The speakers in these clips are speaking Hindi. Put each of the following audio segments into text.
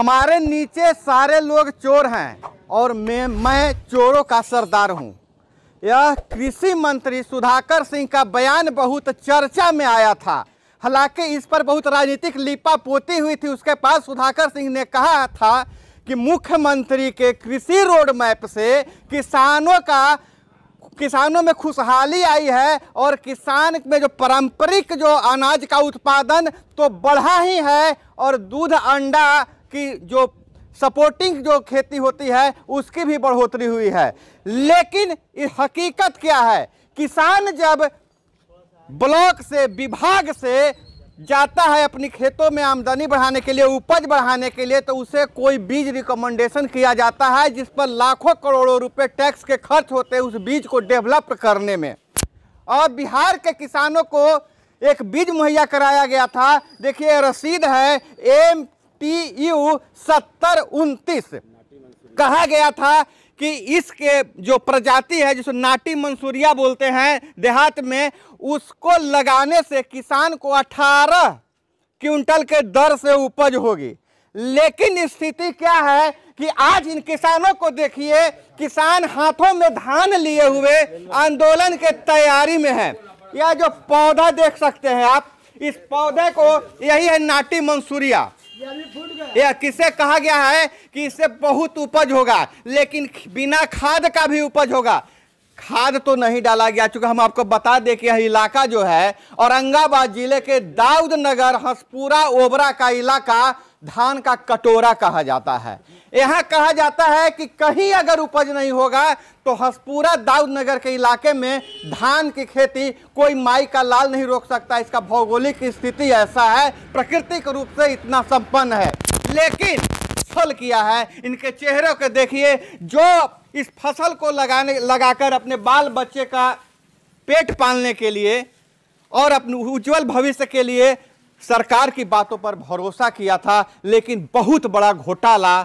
हमारे नीचे सारे लोग चोर हैं और मैं मैं चोरों का सरदार हूँ यह कृषि मंत्री सुधाकर सिंह का बयान बहुत चर्चा में आया था हालांकि इस पर बहुत राजनीतिक लिपा पोती हुई थी उसके पास सुधाकर सिंह ने कहा था कि मुख्यमंत्री के कृषि रोड मैप से किसानों का किसानों में खुशहाली आई है और किसान में जो पारंपरिक जो अनाज का उत्पादन तो बढ़ा ही है और दूध अंडा की जो सपोर्टिंग जो खेती होती है उसकी भी बढ़ोतरी हुई है लेकिन इस हकीकत क्या है किसान जब ब्लॉक से विभाग से जाता है अपनी खेतों में आमदनी बढ़ाने के लिए उपज बढ़ाने के लिए तो उसे कोई बीज रिकमेंडेशन किया जाता है जिस पर लाखों करोड़ों रुपए टैक्स के खर्च होते हैं उस बीज को डेवलप करने में और बिहार के किसानों को एक बीज मुहैया कराया गया था देखिए रसीद है एम टी यू e सत्तर उनतीस कहा गया था कि इसके जो प्रजाति है जिसे नाटी मंसूरिया बोलते हैं देहात में उसको लगाने से किसान को 18 क्विंटल के दर से उपज होगी लेकिन स्थिति क्या है कि आज इन किसानों को देखिए किसान हाथों में धान लिए हुए आंदोलन के तैयारी में है यह जो पौधा देख सकते हैं आप इस पौधे को यही है नाटी मंसूरिया या किसे कहा गया है कि इससे बहुत उपज होगा लेकिन बिना खाद का भी उपज होगा खाद तो नहीं डाला गया चूंकि हम आपको बता दें कि यह इलाका जो है औरंगाबाद जिले के दाऊद नगर हंसपुरा ओबरा का इलाका धान का कटोरा कहा जाता है यहाँ कहा जाता है कि कहीं अगर उपज नहीं होगा तो हसपुरा दाऊद नगर के इलाके में धान की खेती कोई माई का लाल नहीं रोक सकता इसका भौगोलिक स्थिति ऐसा है प्राकृतिक रूप से इतना संपन्न है लेकिन फल किया है इनके चेहरों को देखिए जो इस फसल को लगाने लगाकर अपने बाल बच्चे का पेट पालने के लिए और अपने उज्जवल भविष्य के लिए सरकार की बातों पर भरोसा किया था लेकिन बहुत बड़ा घोटाला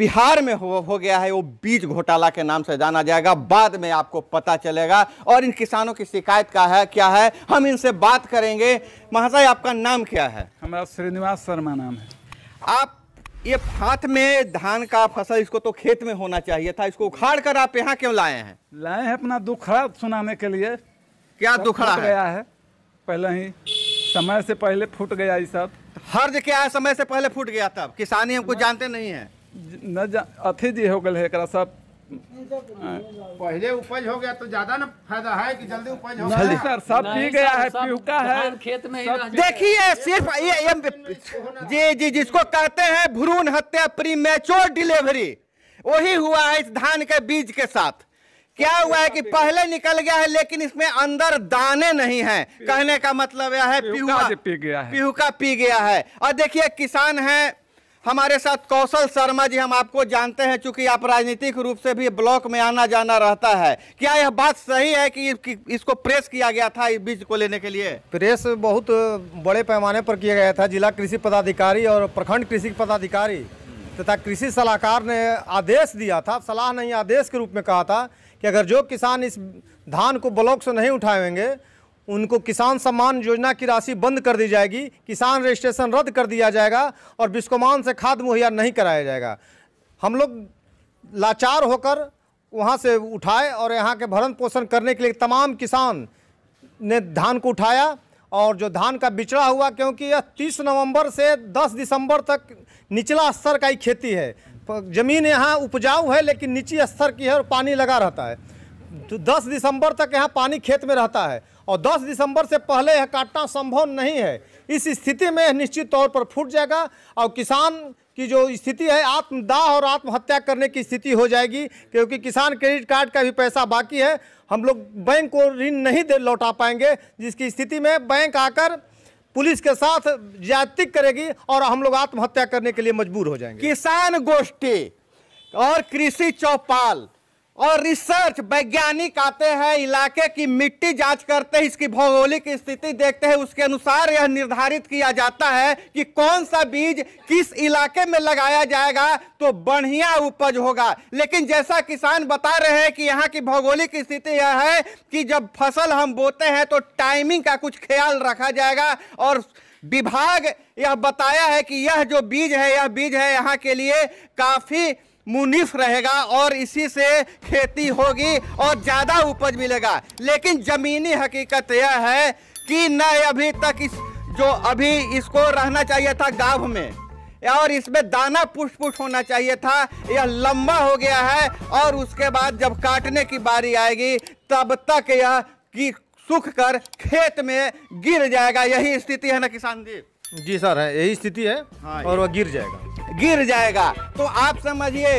बिहार में हो हो गया है वो बीज घोटाला के नाम से जाना जाएगा बाद में आपको पता चलेगा और इन किसानों की शिकायत का है क्या है हम इनसे बात करेंगे महाशय आपका नाम क्या है हमारा श्रीनिवास शर्मा नाम है आप ये हाथ में धान का फसल इसको तो खेत में होना चाहिए था इसको उखाड़ कर आप यहाँ क्यों लाए हैं लाए हैं अपना दुखड़ा सुनाने के लिए क्या दुखड़ा गया है पहले ही समय से पहले फूट गया ये सब हर्ज क्या है समय से पहले फूट गया तब किसानी हमको जानते नहीं है न अथि जी हो गए एक सब पहले उपज हो गया तो ज्यादा ना फायदा है कि जल्दी उपज हो गया सर सब पी गया है पीका है खेत में देखिए सिर्फ ये, एम जी जी जिसको कहते हैं भ्रूण हत्या प्री मैच्योर डिलीवरी वही हुआ है इस धान के बीज के साथ क्या हुआ है कि पहले निकल गया है लेकिन इसमें अंदर दाने नहीं है कहने का मतलब यह है पिहुका पी गया है पिहुका पी गया है और देखिए किसान है हमारे साथ कौशल शर्मा जी हम आपको जानते हैं चूंकि आप राजनीतिक रूप से भी ब्लॉक में आना जाना रहता है क्या यह बात सही है कि, कि इसको प्रेस किया गया था इस बीज को लेने के लिए प्रेस बहुत बड़े पैमाने पर किया गया था जिला कृषि पदाधिकारी और प्रखंड कृषि पदाधिकारी तथा कृषि सलाहकार ने आदेश दिया था सलाह नहीं आदेश के रूप में कहा था कि अगर जो किसान इस धान को ब्लॉक से नहीं उठाएंगे उनको किसान सम्मान योजना की राशि बंद कर दी जाएगी किसान रजिस्ट्रेशन रद्द कर दिया जाएगा और बिस्कोमान से खाद मुहैया नहीं कराया जाएगा हम लोग लाचार होकर वहाँ से उठाए और यहाँ के भरण पोषण करने के लिए तमाम किसान ने धान को उठाया और जो धान का बिचड़ा हुआ क्योंकि यह 30 नवंबर से 10 दिसंबर तक निचला स्तर का ही खेती है ज़मीन यहाँ उपजाऊ है लेकिन निची स्तर की है और पानी लगा रहता है तो 10 दिसंबर तक यहाँ पानी खेत में रहता है और 10 दिसंबर से पहले यह काटना संभव नहीं है इस स्थिति में निश्चित तौर पर फूट जाएगा और किसान की जो स्थिति है आत्मदाह और आत्महत्या करने की स्थिति हो जाएगी क्योंकि किसान क्रेडिट कार्ड का भी पैसा बाकी है हम लोग बैंक को ऋण नहीं दे लौटा पाएंगे जिसकी स्थिति में बैंक आकर पुलिस के साथ जातिक करेगी और हम लोग आत्महत्या करने के लिए मजबूर हो जाएंगे किसान गोष्ठी और कृषि चौपाल और रिसर्च वैज्ञानिक आते हैं इलाके की मिट्टी जांच करते हैं इसकी भौगोलिक स्थिति देखते हैं उसके अनुसार यह निर्धारित किया जाता है कि कौन सा बीज किस इलाके में लगाया जाएगा तो बढ़िया उपज होगा लेकिन जैसा किसान बता रहे हैं कि यहाँ की भौगोलिक स्थिति यह है कि जब फसल हम बोते हैं तो टाइमिंग का कुछ ख्याल रखा जाएगा और विभाग यह बताया है कि यह जो बीज है यह बीज है यहाँ के लिए काफ़ी मुनिफ रहेगा और इसी से खेती होगी और ज़्यादा उपज मिलेगा लेकिन ज़मीनी हकीकत यह है कि न अभी तक इस जो अभी इसको रहना चाहिए था गाँव में और इसमें दाना पुष्ट पुष्ट होना चाहिए था यह लंबा हो गया है और उसके बाद जब काटने की बारी आएगी तब तक यह कि सूख कर खेत में गिर जाएगा यही स्थिति है ना किसान जी जी सर है यही स्थिति है हाँ, और वह गिर जाएगा गिर जाएगा तो आप समझिए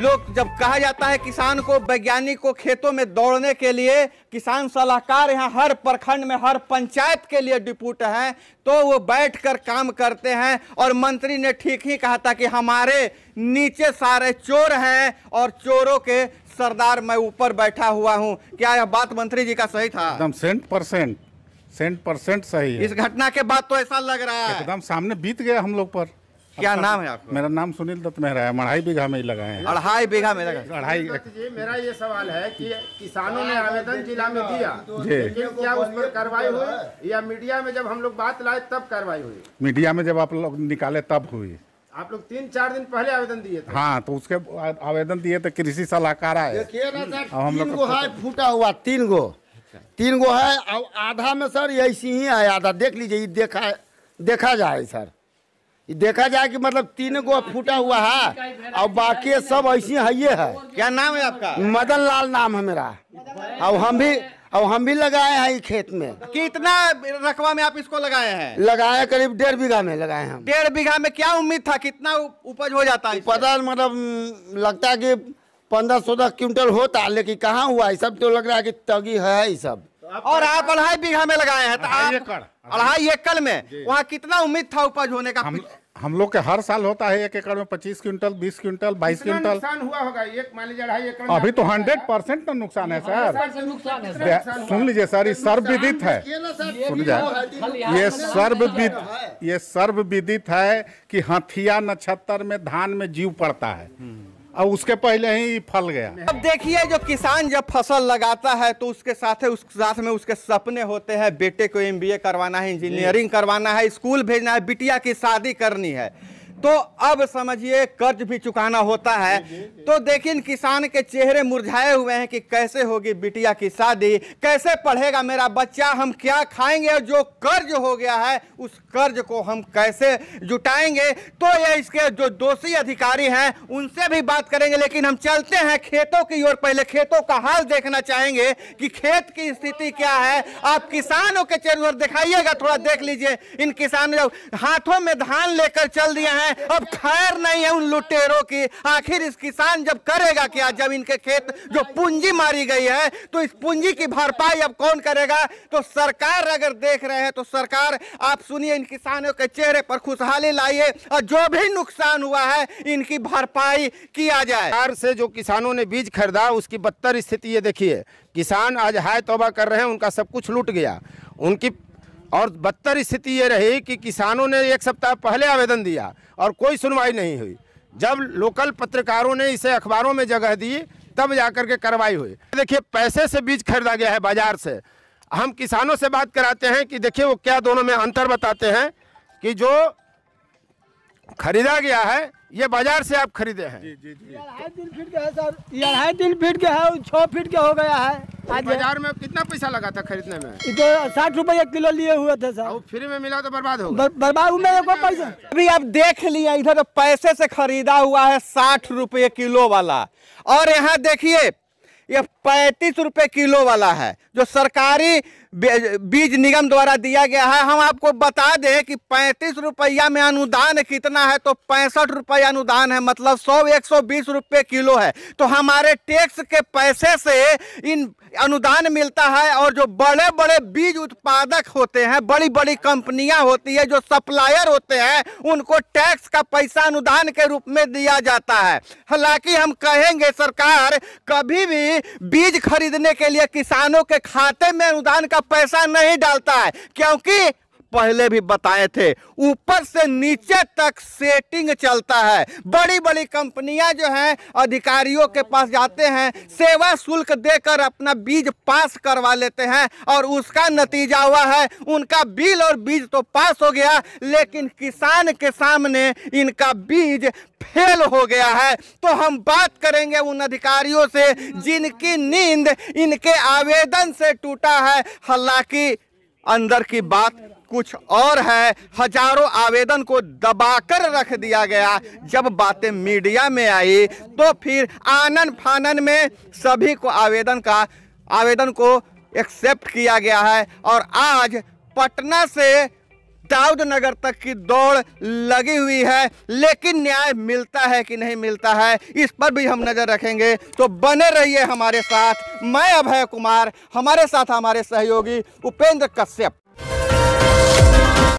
लोग जब कहा जाता है किसान को वैज्ञानिक को खेतों में दौड़ने के लिए किसान सलाहकार यहाँ हर प्रखंड में हर पंचायत के लिए डिपूट हैं तो वो बैठकर काम करते हैं और मंत्री ने ठीक ही कहा था कि हमारे नीचे सारे चोर हैं और चोरों के सरदार मैं ऊपर बैठा हुआ हूँ क्या यह बात मंत्री जी का सही था एकदम सेंट परसेंट सेंट परसेंट सही है इस घटना के बाद तो ऐसा लग रहा है एकदम सामने बीत गया हम लोग पर क्या नाम है आपका मेरा नाम सुनील दत्त मेहरा है अढ़ाई बीघा में लगाए हैं अढ़ाई बीघा में लगा अढ़ाई जी मेरा ये सवाल है कि किसानों ने आवेदन जिला में दिया लेकिन तो क्या उस पर कार्रवाई हुई या मीडिया में जब हम लोग बात लाए तब कार्रवाई हुई मीडिया में जब आप लोग निकाले तब हुई आप लोग तीन चार दिन पहले आवेदन दिए थे हाँ तो उसके आवेदन दिए थे कृषि सलाहकार आए हम लोग फूटा हुआ तीन गो अच्छा। तीन गो है आधा में सर ऐसी ही आया आधा देख लीजिए देखा देखा जाए सर देखा जाए कि मतलब तीन गो फूटा हुआ है और बाकी सब ऐसी है है क्या नाम है आपका मदन लाल नाम है मेरा और हम भी और हम भी लगाए हैं खेत में कितना रकबा में आप इसको लगाए हैं लगाए करीब डेढ़ बीघा में लगाए हैं डेढ़ बीघा में क्या उम्मीद था कितना उपज हो जाता है पता मतलब लगता है की पंद्रह सोलह क्विंटल होता लेकिन कहाँ हुआ है सब तो लग रहा है की तगी है ये सब और आप अढ़ाई बीघा में लगाए हैं तो आप अढ़ाई एकड़ में वहाँ कितना उम्मीद था उपज होने का हम लोग के हर साल होता है एक एकड़ में पच्चीस क्विंटल बीस क्विंटल बाईस क्विंटल नुकसान हुआ होगा एक मान लीजिए अभी तो हंड्रेड परसेंट का नुकसान है सर सुन लीजिए सर ये सर्वविदित है सुन जाए ये सर्वविद ये सर्वविदित है कि हथिया नक्षत्र में धान में जीव पड़ता है अब उसके पहले ही फल गया अब देखिए जो किसान जब फसल लगाता है तो उसके साथ उस साथ में उसके सपने होते हैं बेटे को एमबीए करवाना है इंजीनियरिंग करवाना है स्कूल भेजना है बिटिया की शादी करनी है तो अब समझिए कर्ज भी चुकाना होता है तो देखिए किसान के चेहरे मुरझाए हुए हैं कि कैसे होगी बिटिया की शादी कैसे पढ़ेगा मेरा बच्चा हम क्या खाएंगे और जो कर्ज हो गया है उस कर्ज को हम कैसे जुटाएंगे तो ये इसके जो दोषी अधिकारी हैं उनसे भी बात करेंगे लेकिन हम चलते हैं खेतों की ओर पहले खेतों का हाल देखना चाहेंगे कि खेत की स्थिति क्या है आप किसानों के चेहरे दिखाइएगा थोड़ा देख लीजिए इन किसान हाथों में धान लेकर चल दिया है अब खैर नहीं है उन लुटेरों की आखिर इस किसान जब करेगा क्या जब इनके खेत जो पूंजी मारी गई है तो इस पूंजी की भरपाई अब कौन करेगा तो सरकार अगर देख रहे हैं तो सरकार आप सुनिए इन किसानों के चेहरे पर खुशहाली लाइए और जो भी नुकसान हुआ है इनकी भरपाई किया जाए सरकार से जो किसानों ने बीज खरीदा उसकी बदतर स्थिति ये देखिए किसान आज हाय तोबा कर रहे हैं उनका सब कुछ लूट गया उनकी और बदतर स्थिति ये रही कि किसानों ने एक सप्ताह पहले आवेदन दिया और कोई सुनवाई नहीं हुई जब लोकल पत्रकारों ने इसे अखबारों में जगह दी तब जाकर के कार्रवाई हुई देखिए पैसे से बीज खरीदा गया है बाजार से हम किसानों से बात कराते हैं कि देखिए वो क्या दोनों में अंतर बताते हैं कि जो खरीदा गया है ये बाजार से आप खरीदे हैं अढ़ाई तीन फीट के है सर फीट के हो गया है तो आज बाजार में कितना पैसा लगा था खरीदने में तो साठ रूपए किलो लिए हुए थे सर फ्री में मिला तो बर्बाद हो बर्बाद हुए पैसा अभी आप देख लिया इधर तो पैसे से खरीदा हुआ है साठ रुपये किलो वाला और यहाँ देखिए ये पैंतीस रुपए किलो वाला है जो सरकारी बीज निगम द्वारा दिया गया है हम आपको बता दें कि पैंतीस रुपया में अनुदान कितना है तो पैंसठ रुपया अनुदान है मतलब सौ एक सौ बीस रुपये किलो है तो हमारे टैक्स के पैसे से इन अनुदान मिलता है और जो बड़े बड़े बीज उत्पादक होते हैं बड़ी बड़ी कंपनियां होती है जो सप्लायर होते हैं उनको टैक्स का पैसा अनुदान के रूप में दिया जाता है हालांकि हम कहेंगे सरकार कभी भी बीज खरीदने के लिए किसानों के खाते में अनुदान का पैसा नहीं डालता है क्योंकि पहले भी बताए थे ऊपर से नीचे तक सेटिंग चलता है बड़ी बड़ी कंपनियां जो हैं अधिकारियों के पास जाते हैं सेवा शुल्क देकर अपना बीज पास करवा लेते हैं और उसका नतीजा हुआ है उनका बिल और बीज तो पास हो गया लेकिन किसान के सामने इनका बीज फेल हो गया है तो हम बात करेंगे उन अधिकारियों से जिनकी नींद इनके आवेदन से टूटा है हालांकि अंदर की बात कुछ और है हजारों आवेदन को दबाकर रख दिया गया जब बातें मीडिया में आई तो फिर आनन फानन में सभी को आवेदन का आवेदन को एक्सेप्ट किया गया है और आज पटना से दाऊद नगर तक की दौड़ लगी हुई है लेकिन न्याय मिलता है कि नहीं मिलता है इस पर भी हम नज़र रखेंगे तो बने रहिए हमारे साथ मैं अभय कुमार हमारे साथ हमारे सहयोगी उपेंद्र कश्यप